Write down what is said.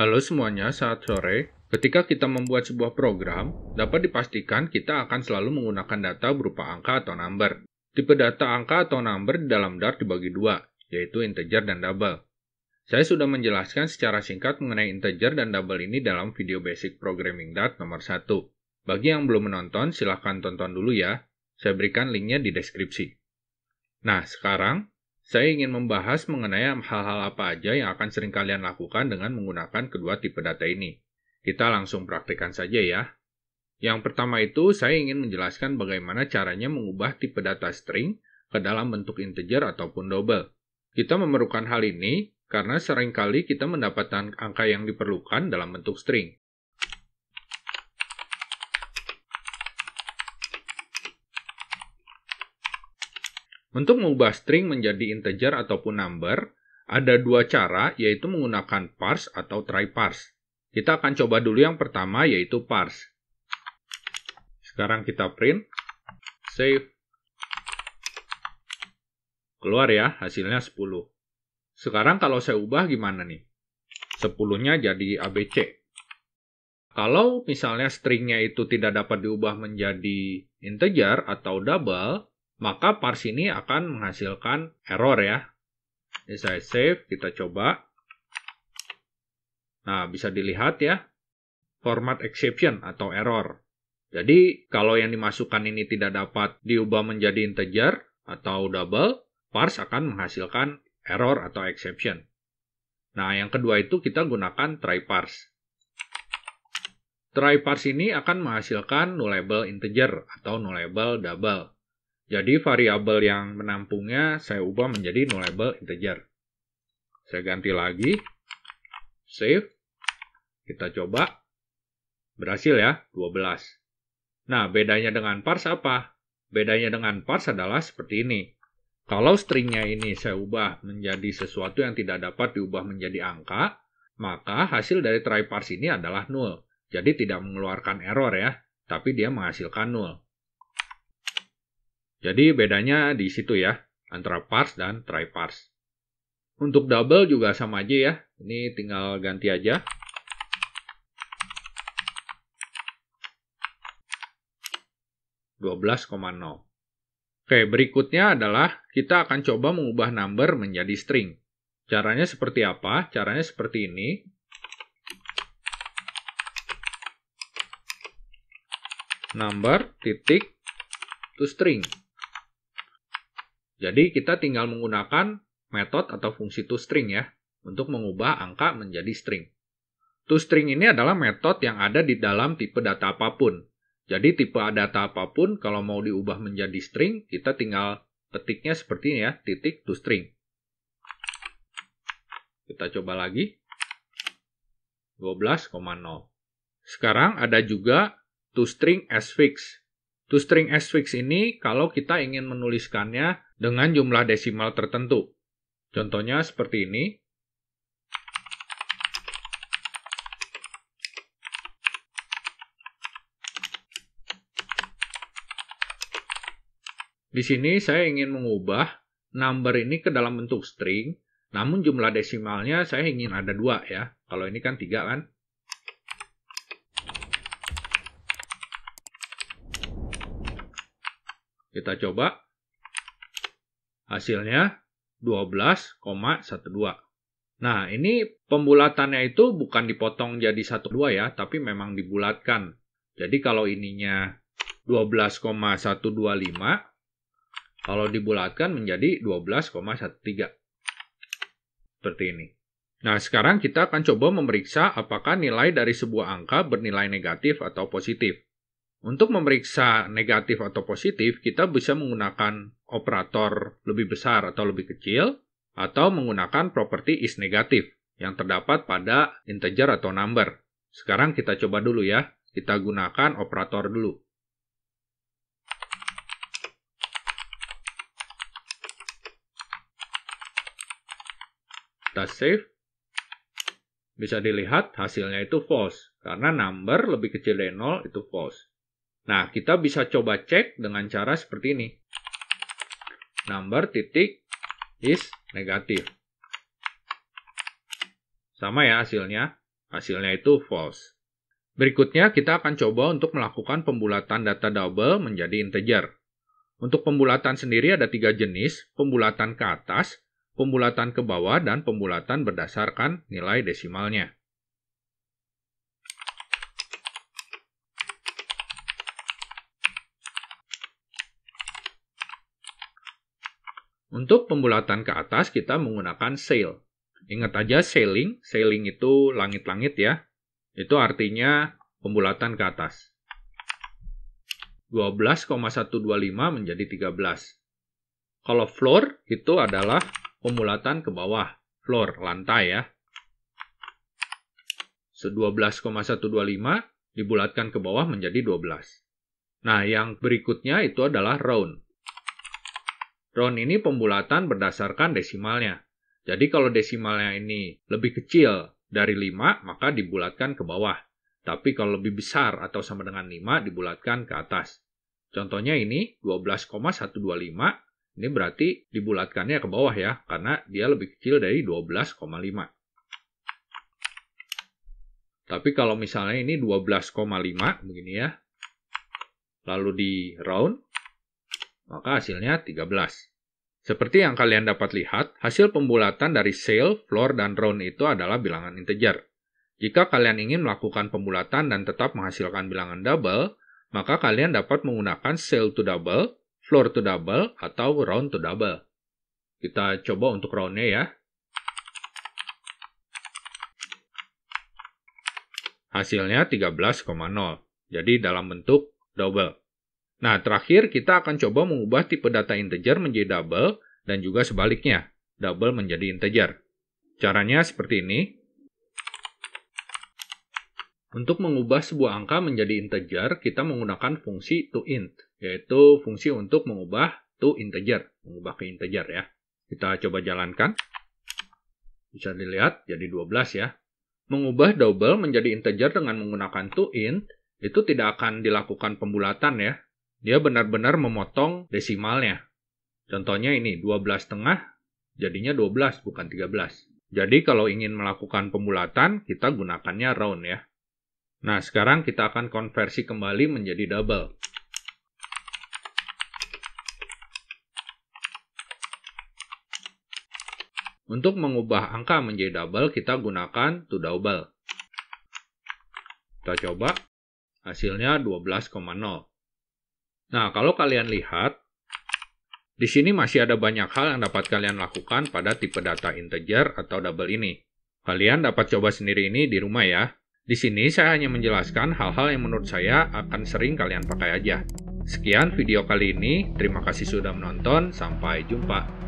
Halo semuanya, saat sore. Ketika kita membuat sebuah program, dapat dipastikan kita akan selalu menggunakan data berupa angka atau number. Tipe data angka atau number di dalam Dart dibagi dua, yaitu integer dan double. Saya sudah menjelaskan secara singkat mengenai integer dan double ini dalam video basic programming Dart nomor satu. Bagi yang belum menonton, silahkan tonton dulu ya. Saya berikan linknya di deskripsi. Nah, sekarang saya ingin membahas mengenai hal-hal apa aja yang akan sering kalian lakukan dengan menggunakan kedua tipe data ini. Kita langsung praktekkan saja ya. Yang pertama itu, saya ingin menjelaskan bagaimana caranya mengubah tipe data string ke dalam bentuk integer ataupun double. Kita memerlukan hal ini karena seringkali kita mendapatkan angka yang diperlukan dalam bentuk string. Untuk mengubah string menjadi integer ataupun number, ada dua cara yaitu menggunakan parse atau try parse. Kita akan coba dulu yang pertama yaitu parse. Sekarang kita print, save, keluar ya hasilnya 10. Sekarang kalau saya ubah gimana nih? 10-nya jadi ABC. Kalau misalnya stringnya itu tidak dapat diubah menjadi integer atau double, maka parse ini akan menghasilkan error ya. Ini saya save, kita coba. Nah, bisa dilihat ya, format exception atau error. Jadi, kalau yang dimasukkan ini tidak dapat diubah menjadi integer atau double, parse akan menghasilkan error atau exception. Nah, yang kedua itu kita gunakan try parse. Try parse ini akan menghasilkan nullable integer atau nullable double. Jadi variabel yang menampungnya saya ubah menjadi nullable integer. Saya ganti lagi, save, kita coba, berhasil ya, 12. Nah, bedanya dengan parse apa? Bedanya dengan parse adalah seperti ini. Kalau stringnya ini saya ubah menjadi sesuatu yang tidak dapat diubah menjadi angka, maka hasil dari try parse ini adalah 0. Jadi tidak mengeluarkan error ya, tapi dia menghasilkan 0. Jadi bedanya di situ ya, antara parse dan try parse. Untuk double juga sama aja ya, ini tinggal ganti aja. nol. Oke, berikutnya adalah kita akan coba mengubah number menjadi string. Caranya seperti apa? Caranya seperti ini. Number titik to string. Jadi kita tinggal menggunakan metode atau fungsi toString ya, untuk mengubah angka menjadi string. ToString ini adalah metode yang ada di dalam tipe data apapun. Jadi tipe data apapun kalau mau diubah menjadi string, kita tinggal petiknya seperti ini ya, titik toString. Kita coba lagi. 12,0. Sekarang ada juga toString as fix string s fix ini kalau kita ingin menuliskannya dengan jumlah desimal tertentu. Contohnya seperti ini. Di sini saya ingin mengubah number ini ke dalam bentuk string, namun jumlah desimalnya saya ingin ada dua ya. Kalau ini kan tiga kan. Kita coba. Hasilnya 12,12. Nah, ini pembulatannya itu bukan dipotong jadi 12 ya, tapi memang dibulatkan. Jadi kalau ininya 12,125, kalau dibulatkan menjadi 12,13. Seperti ini. Nah, sekarang kita akan coba memeriksa apakah nilai dari sebuah angka bernilai negatif atau positif. Untuk memeriksa negatif atau positif, kita bisa menggunakan operator lebih besar atau lebih kecil, atau menggunakan properti is negatif yang terdapat pada integer atau number. Sekarang kita coba dulu ya, kita gunakan operator dulu. Kita save. Bisa dilihat hasilnya itu false, karena number lebih kecil dari 0 itu false. Nah, kita bisa coba cek dengan cara seperti ini. Number titik is negatif. Sama ya hasilnya. Hasilnya itu false. Berikutnya, kita akan coba untuk melakukan pembulatan data double menjadi integer. Untuk pembulatan sendiri ada tiga jenis, pembulatan ke atas, pembulatan ke bawah, dan pembulatan berdasarkan nilai desimalnya. Untuk pembulatan ke atas kita menggunakan sail. Ingat aja sailing, sailing itu langit-langit ya. Itu artinya pembulatan ke atas. 12,125 menjadi 13. Kalau floor itu adalah pembulatan ke bawah. Floor, lantai ya. So, 12,125 dibulatkan ke bawah menjadi 12. Nah, yang berikutnya itu adalah round. Round ini pembulatan berdasarkan desimalnya. Jadi kalau desimalnya ini lebih kecil dari 5, maka dibulatkan ke bawah. Tapi kalau lebih besar atau sama dengan 5, dibulatkan ke atas. Contohnya ini 12,125, ini berarti dibulatkannya ke bawah ya, karena dia lebih kecil dari 12,5. Tapi kalau misalnya ini 12,5 begini ya, lalu di round, maka hasilnya 13. Seperti yang kalian dapat lihat, hasil pembulatan dari sail, floor, dan round itu adalah bilangan integer. Jika kalian ingin melakukan pembulatan dan tetap menghasilkan bilangan double, maka kalian dapat menggunakan sail to double, floor to double, atau round to double. Kita coba untuk roundnya ya. Hasilnya 13,0, jadi dalam bentuk double. Nah, terakhir kita akan coba mengubah tipe data integer menjadi double dan juga sebaliknya, double menjadi integer. Caranya seperti ini. Untuk mengubah sebuah angka menjadi integer, kita menggunakan fungsi toInt, yaitu fungsi untuk mengubah to integer, mengubah ke integer ya. Kita coba jalankan. Bisa dilihat jadi 12 ya. Mengubah double menjadi integer dengan menggunakan toInt itu tidak akan dilakukan pembulatan ya, dia benar-benar memotong desimalnya. Contohnya ini, 12 tengah jadinya 12 bukan 13. Jadi kalau ingin melakukan pembulatan, kita gunakannya round ya. Nah, sekarang kita akan konversi kembali menjadi double. Untuk mengubah angka menjadi double, kita gunakan to double. Kita coba, hasilnya 12,0. Nah, kalau kalian lihat, di sini masih ada banyak hal yang dapat kalian lakukan pada tipe data integer atau double ini. Kalian dapat coba sendiri ini di rumah ya. Di sini saya hanya menjelaskan hal-hal yang menurut saya akan sering kalian pakai aja. Sekian video kali ini, terima kasih sudah menonton, sampai jumpa.